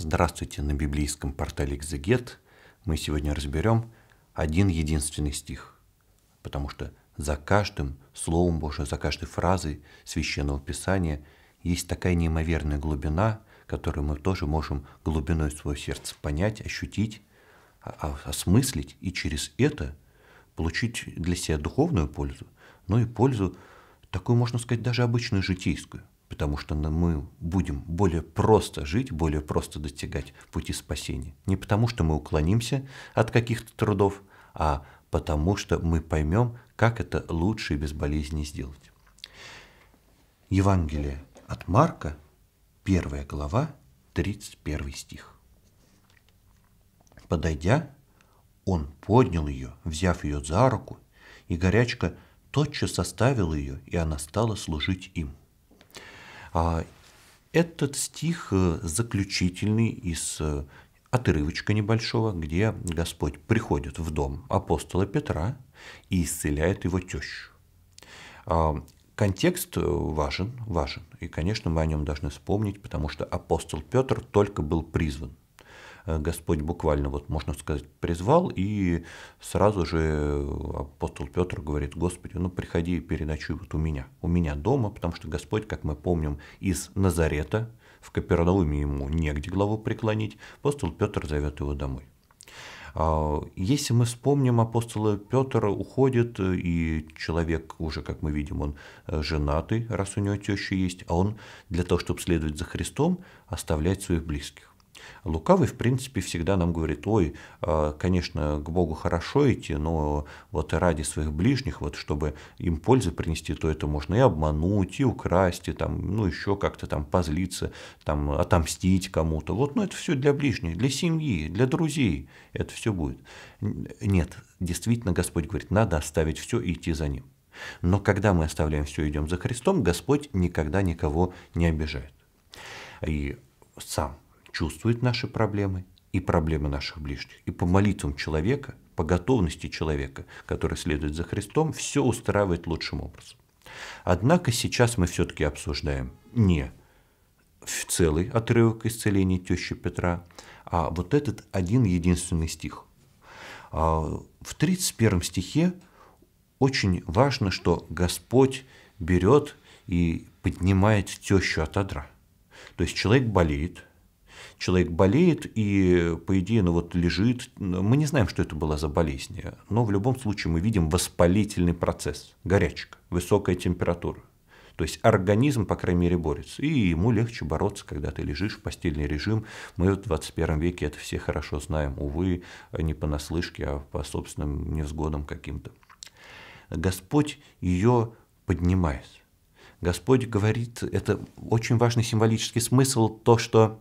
Здравствуйте на библейском портале «Экзегет». Мы сегодня разберем один единственный стих, потому что за каждым Словом Божьим, за каждой фразой Священного Писания есть такая неимоверная глубина, которую мы тоже можем глубиной своего сердца понять, ощутить, а, а, осмыслить и через это получить для себя духовную пользу, но ну и пользу такую, можно сказать, даже обычную житейскую – потому что мы будем более просто жить, более просто достигать пути спасения. Не потому что мы уклонимся от каких-то трудов, а потому что мы поймем, как это лучше и без болезни сделать. Евангелие от Марка, 1 глава, 31 стих. Подойдя, он поднял ее, взяв ее за руку, и горячка тотчас оставила ее, и она стала служить им. А, этот стих э, заключительный из э, отрывочка небольшого, где Господь приходит в дом апостола Петра и исцеляет его тещу. А, контекст э, важен, важен, и, конечно, мы о нем должны вспомнить, потому что апостол Петр только был призван – Э, Господь буквально, вот можно сказать, призвал, и сразу же апостол Петр говорит, Господи, ну приходи и переночуй вот у меня, у меня дома, потому что Господь, как мы помним, из Назарета, в Капернауме ему негде главу преклонить, апостол Петр зовет его домой. А, если мы вспомним, апостол Петр уходит, и человек уже, как мы видим, он э, женатый, раз у него теща есть, а он для того, чтобы следовать за Христом, оставляет своих близких. Лукавый, в принципе, всегда нам говорит, ой, а, конечно, к Богу хорошо идти, но вот ради своих ближних, вот чтобы им пользу принести, то это можно и обмануть, и украсть, и там, ну, еще как-то там позлиться, там, отомстить кому-то. Вот, ну, это все для ближних, для семьи, для друзей это все будет. Нет, действительно, Господь говорит, надо оставить все и идти за Ним. Но когда мы оставляем все и идем за Христом, Господь никогда никого не обижает. И сам чувствует наши проблемы и проблемы наших ближних. И по молитвам человека, по готовности человека, который следует за Христом, все устраивает лучшим образом. Однако сейчас мы все-таки обсуждаем не в целый отрывок исцеления тещи Петра, а вот этот один единственный стих. А, в 31 стихе очень важно, что Господь берет и поднимает тещу от адра, То есть человек болеет, человек болеет и, по идее, ну вот лежит. Мы не знаем, что это была за болезнь, но в любом случае мы видим воспалительный процесс, горячка, высокая температура. То есть организм, по крайней мере, борется. И ему легче бороться, когда ты лежишь в постельный режим. Мы в 21 веке это все хорошо знаем, увы, не понаслышке, а по собственным невзгодам каким-то. Господь ее поднимает. Господь говорит, это очень важный символический смысл, то, что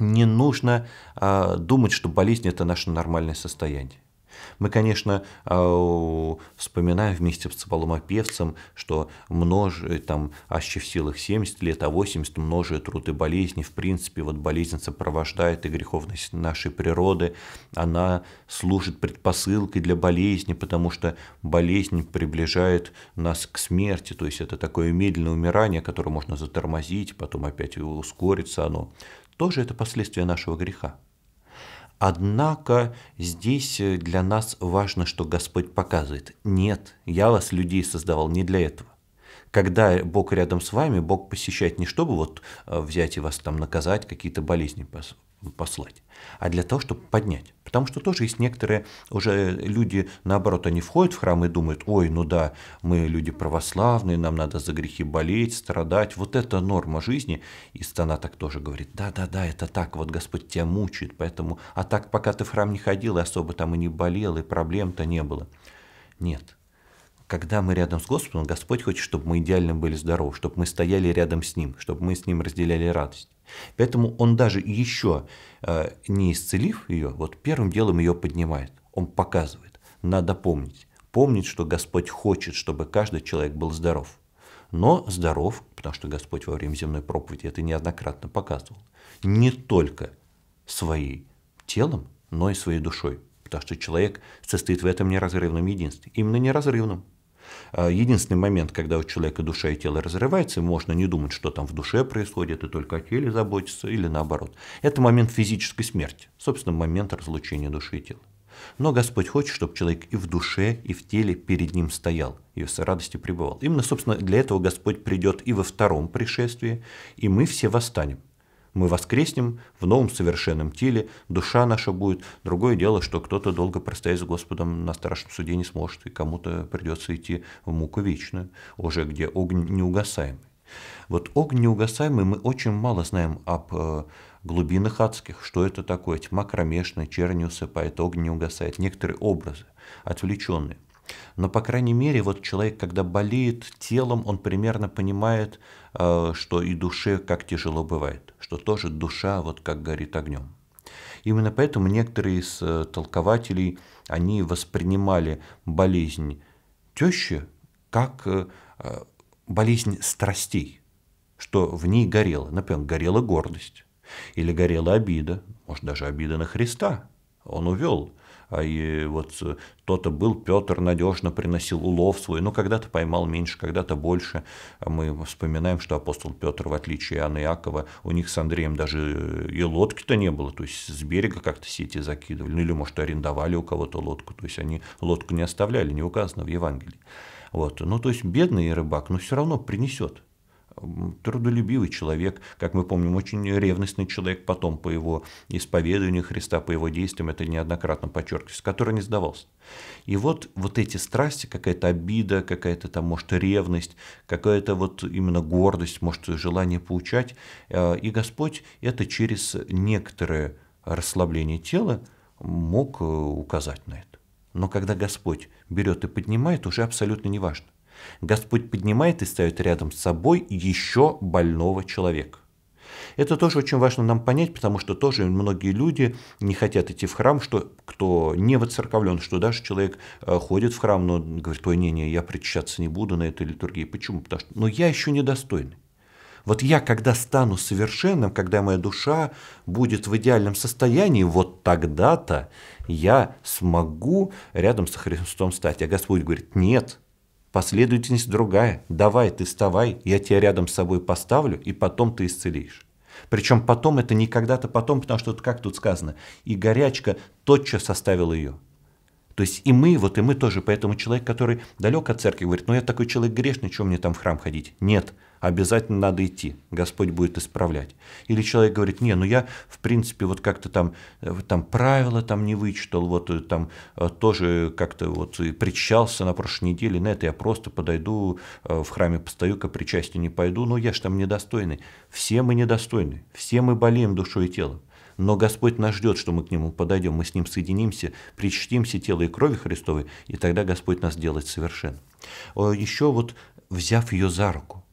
не нужно э, думать, что болезнь – это наше нормальное состояние. Мы, конечно, а, вспоминаем вместе с псалмопевцем, что множ, там, аще в силах 70 лет, а 80 множит труды болезни. В принципе, вот болезнь сопровождает и греховность нашей природы. Она служит предпосылкой для болезни, потому что болезнь приближает нас к смерти. То есть это такое медленное умирание, которое можно затормозить, потом опять ускорится оно. Тоже это последствия нашего греха. Однако здесь э, для нас важно, что Господь показывает. Нет, я вас, людей, создавал не для этого. Когда Бог рядом с вами, Бог посещает не чтобы вот э, взять и вас там наказать, какие-то болезни послать, а для того, чтобы поднять. Потому что тоже есть некоторые уже люди, наоборот, они входят в храм и думают, ой, ну да, мы люди православные, нам надо за грехи болеть, страдать. Вот это норма жизни. И стана так тоже говорит, да-да-да, это так, вот Господь тебя мучает, поэтому, а так, пока ты в храм не ходил, и особо там и не болел, и проблем-то не было. Нет, когда мы рядом с Господом, Господь хочет, чтобы мы идеально были здоровы, чтобы мы стояли рядом с Ним, чтобы мы с Ним разделяли радость. Поэтому Он даже еще э, не исцелив ее, вот первым делом ее поднимает. Он показывает. Надо помнить. Помнить, что Господь хочет, чтобы каждый человек был здоров. Но здоров, потому что Господь во время земной проповеди это неоднократно показывал, не только своим телом, но и своей душой. Потому что человек состоит в этом неразрывном единстве. Именно неразрывном. Э, единственный момент, когда у человека душа и тело разрываются, можно не думать, что там в душе происходит, и только о теле заботиться, или наоборот. Это момент физической смерти, собственно, момент разлучения души и тела. Но Господь хочет, чтобы человек и в душе, и в теле перед Ним стоял, и с радостью пребывал. Именно, собственно, для этого Господь придет и во втором пришествии, и мы все восстанем. Мы воскреснем в новом совершенном теле, душа наша будет. Другое дело, что кто-то долго простоять с Господом на страшном суде не сможет, и кому-то придется идти в муку вечную, уже где огонь неугасаемый. Вот огонь неугасаемый мы очень мало знаем об э, глубинах адских, что это такое, тьма кромешная, черни усыпает, огонь не угасает, некоторые образы, отвлеченные. Но, по крайней мере, вот человек, когда болеет телом, он примерно понимает, э, что и душе как тяжело бывает, что тоже душа вот как горит огнем. Именно поэтому некоторые из э, толкователей, они воспринимали болезнь тещи как э, болезнь страстей, что в ней горело. Например, горела гордость или горела обида, может, даже обида на Христа. Он увел – а и вот э, кто-то был, Петр надежно приносил улов свой, ну, когда-то поймал меньше, когда-то больше. А мы вспоминаем, что апостол Петр, в отличие от Иоанна Иакова, у них с Андреем даже э, и лодки-то не было, то есть с берега как-то сети закидывали, ну, или, может, арендовали у кого-то лодку, то есть они лодку не оставляли, не указано в Евангелии. Вот. Ну, то есть бедный рыбак, но все равно принесет трудолюбивый человек, как мы помним, очень ревностный человек потом по его исповеданию Христа, по его действиям, это неоднократно подчеркивается, который не сдавался. И вот, вот эти страсти, какая-то обида, какая-то там, может, ревность, какая-то вот именно гордость, может, желание получать. Э, и Господь это через некоторое расслабление тела мог э, указать на это. Но когда Господь берет и поднимает, уже абсолютно не важно. Господь поднимает и ставит рядом с собой еще больного человека. Это тоже очень важно нам понять, потому что тоже многие люди не хотят идти в храм, что кто не воцерковлен, что даже человек э, ходит в храм, но говорит, ой, не-не, я причащаться не буду на этой литургии. Почему? Потому что, но я еще недостойный. Вот я, когда стану совершенным, когда моя душа будет в идеальном состоянии, вот тогда-то я смогу рядом со Христом стать. А Господь говорит, нет, Последовательность другая. Давай, ты вставай, я тебя рядом с собой поставлю, и потом ты исцелишь. Причем потом это не когда-то потом, потому что, как тут сказано, и горячка тотчас составила ее. То есть и мы, вот и мы тоже. Поэтому человек, который далек от церкви, говорит, ну я такой человек грешный, что мне там в храм ходить? Нет обязательно надо идти, Господь будет исправлять. Или человек говорит, не, ну я, в принципе, вот как-то там, э, там правила там не вычитал, вот э, там э, тоже как-то вот и причащался на прошлой неделе, на это я просто подойду, в храме постою, к причастию не пойду, ну я же там недостойный. Все мы недостойны, все мы болеем душой и телом. Но Господь нас ждет, что мы к Нему подойдем, мы с Ним соединимся, причтимся тело и крови Христовой, и тогда Господь нас делает совершенным. Еще вот взяв ее за руку,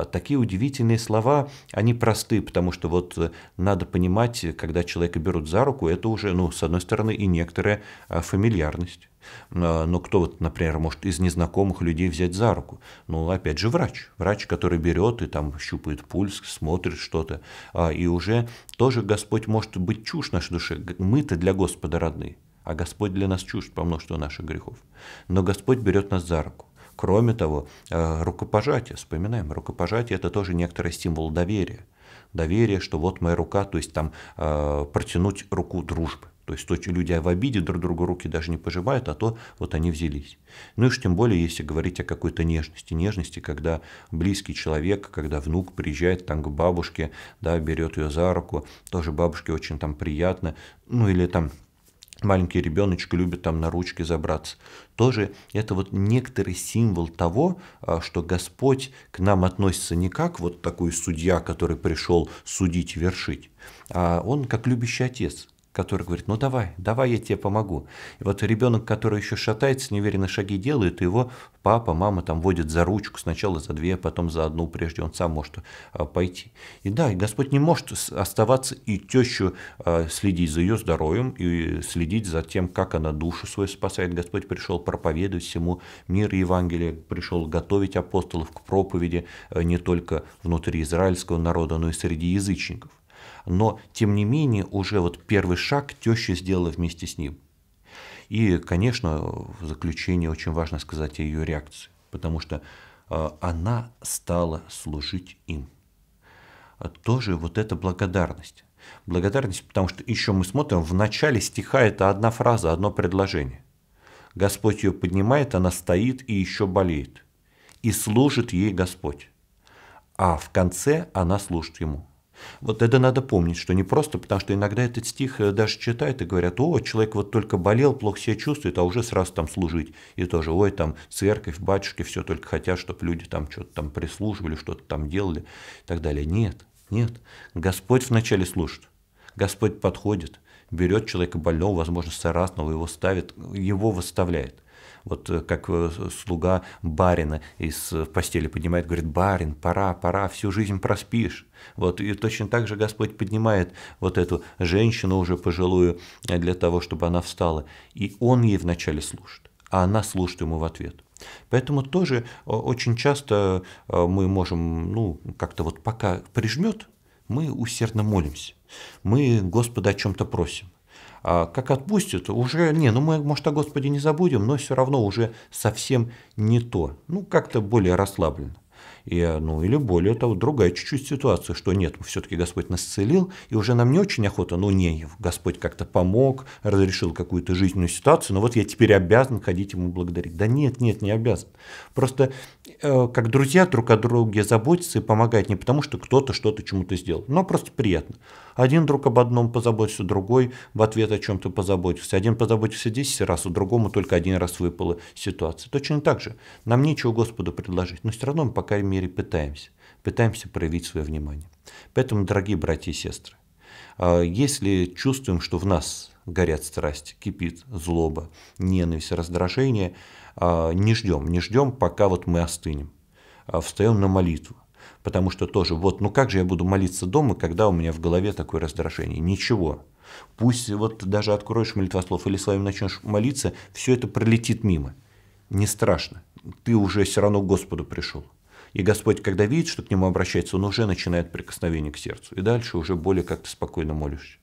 а, такие удивительные слова, они просты, потому что вот э, надо понимать, когда человека берут за руку, это уже, ну, с одной стороны, и некоторая а, фамильярность. А, но кто вот, например, может из незнакомых людей взять за руку? Ну, опять же, врач. Врач, который берет и там щупает пульс, смотрит что-то. И уже тоже Господь может быть чушь нашей душе. Мы-то для Господа родные, а Господь для нас чушь по множеству наших грехов. Но Господь берет нас за руку. Кроме того, э, рукопожатие, вспоминаем, рукопожатие это тоже некоторый стимул доверия. Доверие, что вот моя рука, то есть там э, протянуть руку дружбы. То есть, то, что люди в обиде друг другу руки даже не пожимают, а то вот они взялись. Ну и уж тем более, если говорить о какой-то нежности. Нежности, когда близкий человек, когда внук приезжает там к бабушке, да, берет ее за руку, тоже бабушке очень там приятно. Ну или там маленький ребеночек любит там на ручки забраться. Тоже это вот некоторый символ того, а, что Господь к нам относится не как вот такой судья, который пришел судить, вершить, а Он как любящий отец, который говорит, ну давай, давай я тебе помогу. И вот ребенок, который еще шатается, неуверенно шаги делает, его папа, мама там водят за ручку, сначала за две, потом за одну, прежде он сам может а, пойти. И да, Господь не может оставаться и тещу а, следить за ее здоровьем, и следить за тем, как она душу свою спасает. Господь пришел проповедовать всему мир Евангелия, пришел готовить апостолов к проповеди а, не только внутри израильского народа, но и среди язычников но тем не менее уже вот первый шаг теща сделала вместе с ним. И, конечно, в заключение очень важно сказать о ее реакции, потому что э, она стала служить им. Тоже вот эта благодарность. Благодарность, потому что еще мы смотрим, в начале стиха это одна фраза, одно предложение. Господь ее поднимает, она стоит и еще болеет. И служит ей Господь. А в конце она служит ему. Вот это надо помнить, что не просто, потому что иногда этот стих э, даже читают и говорят, о, человек вот только болел, плохо себя чувствует, а уже сразу там служить. И тоже, ой, там церковь, батюшки, все только хотят, чтобы люди там что-то там прислуживали, что-то там делали и так далее. Нет, нет. Господь вначале служит. Господь подходит, берет человека больного, возможно, сарасного, его ставит, его восставляет вот э, как э, слуга барина из э, постели поднимает, говорит, барин, пора, пора, всю жизнь проспишь. Вот, и точно так же Господь поднимает вот эту женщину уже пожилую для того, чтобы она встала. И Он ей вначале служит, а она служит ему в ответ. Поэтому тоже очень часто мы можем, ну, как-то вот пока прижмет, мы усердно молимся. Мы Господа о чем-то просим. А как отпустят, уже, не, ну мы, может, о Господе не забудем, но все равно уже совсем не то. Ну, как-то более расслабленно. И, э, ну, или более того, другая чуть-чуть ситуация, что нет, все-таки Господь нас исцелил, и уже нам не очень охота, ну, не, Господь как-то помог, разрешил какую-то жизненную ситуацию, но вот я теперь обязан ходить ему благодарить. Да нет, нет, не обязан. Просто э, как друзья друг о друге заботятся и помогают не потому, что кто-то что-то чему-то сделал, но просто приятно. Один друг об одном позаботился, другой в ответ о чем-то позаботился. Один позаботился 10 раз, у другому только один раз выпала ситуация. Точно так же. Нам нечего Господу предложить, но все равно мы, по крайней мере, пытаемся. Пытаемся проявить свое внимание. Поэтому, дорогие братья и сестры, а, если чувствуем, что в нас горят страсти, кипит злоба, ненависть, раздражение, а, не ждем, не ждем, пока вот мы остынем. А, встаем на молитву. Потому что тоже, вот, ну как же я буду молиться дома, когда у меня в голове такое раздражение? Ничего. Пусть вот даже откроешь молитвослов или своим начнешь молиться, все это пролетит мимо. Не страшно. Ты уже все равно к Господу пришел. И Господь, когда видит, что к нему обращается, он уже начинает прикосновение к сердцу. И дальше уже более как-то спокойно молишься.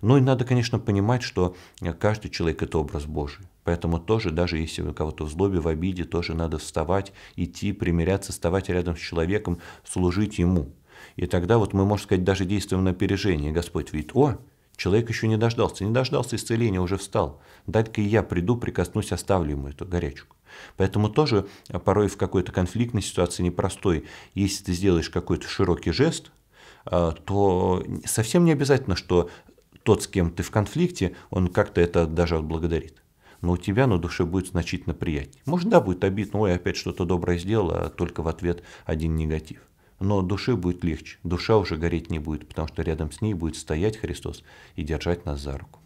Ну и надо, конечно, понимать, что э, каждый человек – это образ Божий. Поэтому тоже, даже если у кого-то в злобе, в обиде, тоже надо вставать, идти, примиряться, вставать рядом с человеком, служить ему. И тогда вот мы, можно сказать, даже действуем на опережение. Господь видит, о, Человек еще не дождался, не дождался исцеления, уже встал. Дать-ка и я приду, прикоснусь, оставлю ему эту горячку. Поэтому тоже а, порой в какой-то конфликтной ситуации непростой, если ты сделаешь какой-то широкий жест, а, то совсем не обязательно, что тот, с кем ты в конфликте, он как-то это даже отблагодарит. Но у тебя на душе будет значительно приятнее. Может, да, будет обидно, ой, опять что-то доброе сделала, а только в ответ один негатив. Но душе будет легче, душа уже гореть не будет, потому что рядом с ней будет стоять Христос и держать нас за руку.